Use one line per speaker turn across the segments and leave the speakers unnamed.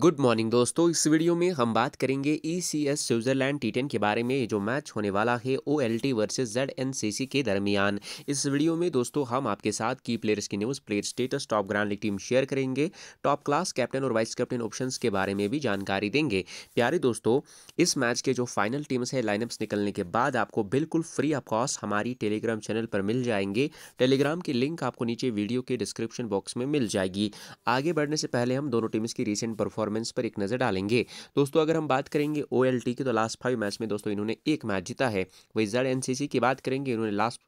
Good morning दोस्तों इस video में हम बात करेंगे E C S Switzerland T ten के बारे में जो मैच होने वाला है O L T versus Z N C C के दरमियान इस वीडियो में दोस्तों हम आपके साथ की प्लेयर्स की news player status top grand league team share करेंगे टॉप क्लास कैप्टन और वाइस कैप्टन ऑप्शन के बारे में भी जानकारी देंगे प्यारे दोस्तों इस मैच के जो फाइनल टीम्स है लाइनअप्स निकलने के बाद आपको बिल्कुल फ्री ऑफ कॉस्ट हमारी टेलीग्राम चैनल पर मिल जाएंगे टेलीग्राम की लिंक आपको नीचे वीडियो के डिस्क्रिप्शन बॉक्स में मिल जाएगी आगे बढ़ने से पहले हम दोनों टीम्स की रिसेंट परफॉर्म परफॉर्मेंस पर एक नज़र डालेंगे दोस्तों अगर हम बात करेंगे ओ की तो लास्ट फाइव मैच में दोस्तों इन्होंने एक मैच जीता है वही जेड एन की बात करेंगे इन्होंने लास्ट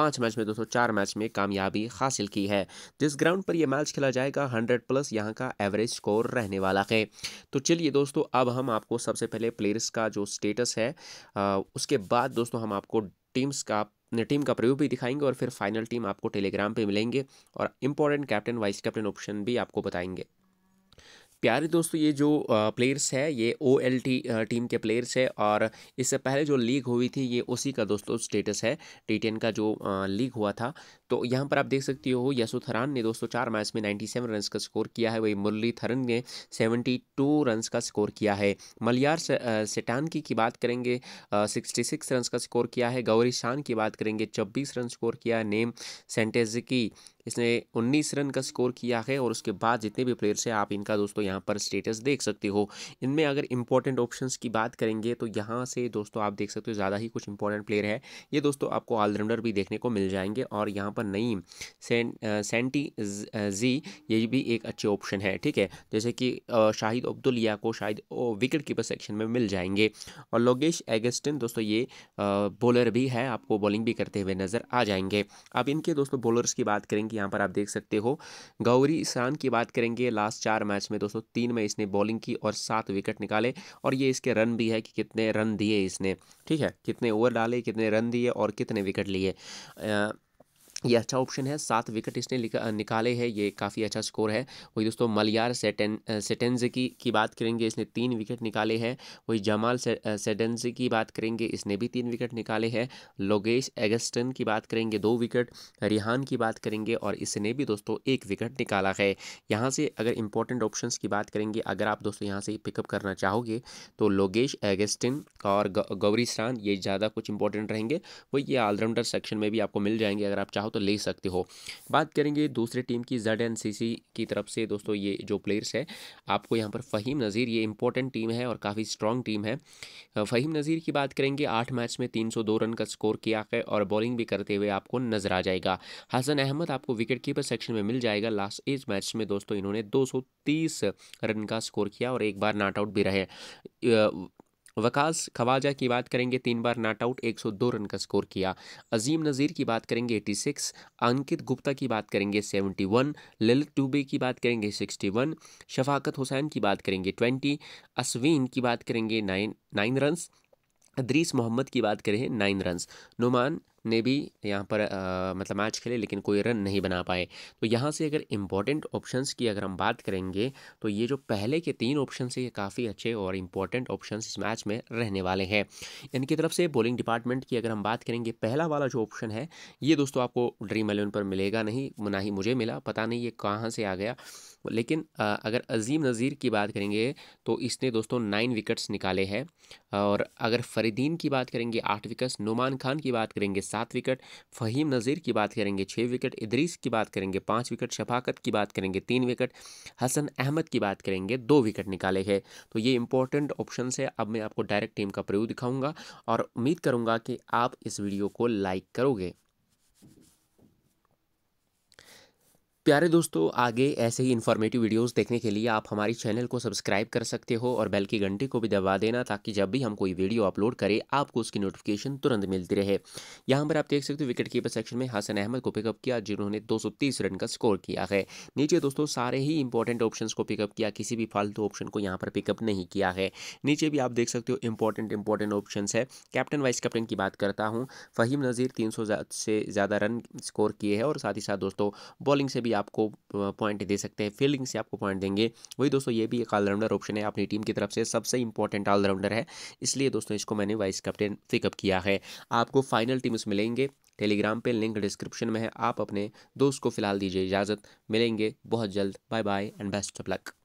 पाँच मैच में दोस्तों चार मैच में कामयाबी हासिल की है जिस ग्राउंड पर यह मैच खेला जाएगा हंड्रेड प्लस यहाँ का एवरेज स्कोर रहने वाला है तो चलिए दोस्तों अब हम आपको सबसे पहले प्लेयर्स का जो स्टेटस है उसके बाद दोस्तों हम आपको टीम्स का टीम का प्रयोग भी दिखाएंगे और फिर फाइनल टीम आपको टेलीग्राम पे मिलेंगे और important captain vice captain option भी आपको बताएंगे प्यारे दोस्तों ये जो प्लेयर्स है ये ओ एल टी टीम के प्लेयर्स है और इससे पहले जो लीग हुई थी ये उसी का दोस्तों स्टेटस है टी टेन का जो लीग हुआ था तो यहाँ पर आप देख सकती हो थरान ने दोस्तों चार मैच में नाइन्टी सेवन रन का स्कोर किया है वही मुरली थरन ने सेवेंटी टू रन का स्कोर किया है मलियार सेटान की, की बात करेंगे सिक्सटी सिक्स रन का स्कोर किया है गौरी शान की बात करेंगे छब्बीस रन स्कोर किया है नेम सेंटेजकी इसने उन्नीस रन का स्कोर किया है और उसके बाद जितने भी प्लेयर्स हैं आप इनका दोस्तों यहाँ पर स्टेटस देख सकते हो इनमें अगर इंपॉर्टेंट ऑप्शन की बात करेंगे तो यहाँ से दोस्तों आप देख सकते हो ज़्यादा ही कुछ इंपॉर्टेंट प्लेयर है ये दोस्तों आपको ऑलराउंडर भी देखने को मिल जाएंगे और यहाँ पर नई सें, सेंटी जी ये भी एक अच्छे ऑप्शन है ठीक है जैसे कि शाहिद अब्दुलिया को शायद विकेट कीपर सेक्शन में मिल जाएंगे और लोगेश एगस्टन दोस्तों ये बॉलर भी है आपको बॉलिंग भी करते हुए नज़र आ जाएंगे अब इनके दोस्तों बॉलर्स की बात करेंगे यहाँ पर आप देख सकते हो गौरी ईशान की बात करेंगे लास्ट चार मैच में दोस्तों तीन में इसने बॉलिंग की और सात विकेट निकाले और ये इसके रन भी है कि कितने रन दिए इसने ठीक है कितने ओवर डाले कितने रन दिए और कितने विकेट लिए ये अच्छा ऑप्शन है सात विकेट इसने निकाले हैं ये काफ़ी अच्छा स्कोर है वही दोस्तों मलियार सेटन सेटेंज की की बात करेंगे इसने तीन विकेट निकाले हैं वही जमाल से, सेटेंज की बात करेंगे इसने भी तीन विकेट निकाले हैं लोगेश एगस्टन की बात करेंगे दो विकेट रिहान की बात करेंगे और इसने भी दोस्तों एक विकेट निकाला है यहाँ से अगर इंपॉर्टेंट ऑप्शन की बात करेंगे अगर आप दोस्तों यहाँ से पिकअप करना चाहोगे तो लोगेश एगस्टिन और गौरी ये ज़्यादा कुछ इंपॉर्टेंट रहेंगे वही ये ऑलराउंडर सेक्शन में भी आपको मिल जाएंगे अगर आप चाहो तो। तो ले सकते हो बात करेंगे दूसरी टीम की जेड एन सी सी की तरफ से दोस्तों ये जो प्लेयर्स है आपको यहाँ पर फ़हीम नज़ीर ये इंपॉर्टेंट टीम है और काफ़ी स्ट्रॉन्ग टीम है फ़हीम नज़ीर की बात करेंगे आठ मैच में तीन सौ दो रन का स्कोर किया है और बॉलिंग भी करते हुए आपको नजर आ जाएगा हसन अहमद आपको विकेट कीपर सेक्शन में मिल जाएगा लास्ट एज मैच में दोस्तों इन्होंने तीस रन का स्कोर किया और एक बार नॉट आउट भी रहे वकास खवाजा की बात करेंगे तीन बार नाट आउट 102 रन का स्कोर किया अजीम नज़ीर की बात करेंगे 86 अंकित गुप्ता की बात करेंगे 71 ललित टूबे की बात करेंगे 61 शफाकत हुसैन की बात करेंगे 20 असवीन की बात करेंगे nine nine runs Idrees Mohammad की बात करें नाइन रन्स नुमान ने भी यहाँ पर आ, मतलब मैच खेले लेकिन कोई रन नहीं बना पाए तो यहाँ से अगर इम्पॉर्टेंट ऑप्शंस की अगर हम बात करेंगे तो ये जो पहले के तीन ऑप्शन है ये काफ़ी अच्छे और इम्पॉर्टेंट ऑप्शन इस मैच में रहने वाले हैं इनकी तरफ से बॉलिंग डिपार्टमेंट की अगर हम बात करेंगे पहला वाला जो ऑप्शन है ये दोस्तों आपको ड्रीम एलेवन पर मिलेगा नहीं ना ही मुझे मिला पता नहीं ये कहाँ से आ गया लेकिन अगर अजीम नज़ीर की बात करेंगे तो इसने दोस्तों नाइन विकेट्स निकाले हैं और अगर फरीदीन की बात करेंगे आठ विकेट्स नुमान खान की बात करेंगे सात विकेट फ़हीम नज़ीर की बात करेंगे छः विकेट इदरीस की बात करेंगे पाँच विकेट शफाकत की बात करेंगे तीन विकेट हसन अहमद की बात करेंगे दो विकेट निकाले हैं तो ये इंपॉर्टेंट ऑप्शन है अब मैं आपको डायरेक्ट टीम का प्रयोग दिखाऊंगा और उम्मीद करूँगा कि आप इस वीडियो को लाइक करोगे प्यारे दोस्तों आगे ऐसे ही इन्फॉर्मेटिव वीडियोस देखने के लिए आप हमारी चैनल को सब्सक्राइब कर सकते हो और बेल की घंटी को भी दबा देना ताकि जब भी हम कोई वीडियो अपलोड करें आपको उसकी नोटिफिकेशन तुरंत मिलती रहे यहाँ पर आप देख सकते हो विकेट कीपर सेक्शन में हसन अहमद को पिकअप किया जिन्होंने दो रन का स्कोर किया है नीचे दोस्तों सारे ही इंपॉर्टेंट ऑप्शन को पिकअप किया किसी भी फालतू ऑप्शन को यहाँ पर पिकअप नहीं किया है नीचे भी आप देख सकते हो इंपॉर्टेंट इंपॉर्टेंट ऑप्शन है कैप्टन वाइस कैप्टन की बात करता हूँ फहीम नज़ीर तीन से ज़्यादा रन स्कोर किए हैं और साथ ही साथ दोस्तों बॉलिंग से भी आपको पॉइंट दे सकते हैं फील्डिंग से आपको पॉइंट देंगे वही दोस्तों ये भी एक ऑलराउंडर ऑप्शन है अपनी टीम की तरफ से सबसे इंपॉर्टेंट ऑलराउंडर है इसलिए दोस्तों इसको मैंने वाइस कैप्टन पिकअप किया है आपको फाइनल टीम्स मिलेंगे टेलीग्राम पे लिंक डिस्क्रिप्शन में है आप अपने दोस्त को फिलहाल दीजिए इजाज़त मिलेंगे बहुत जल्द bye bye and best of luck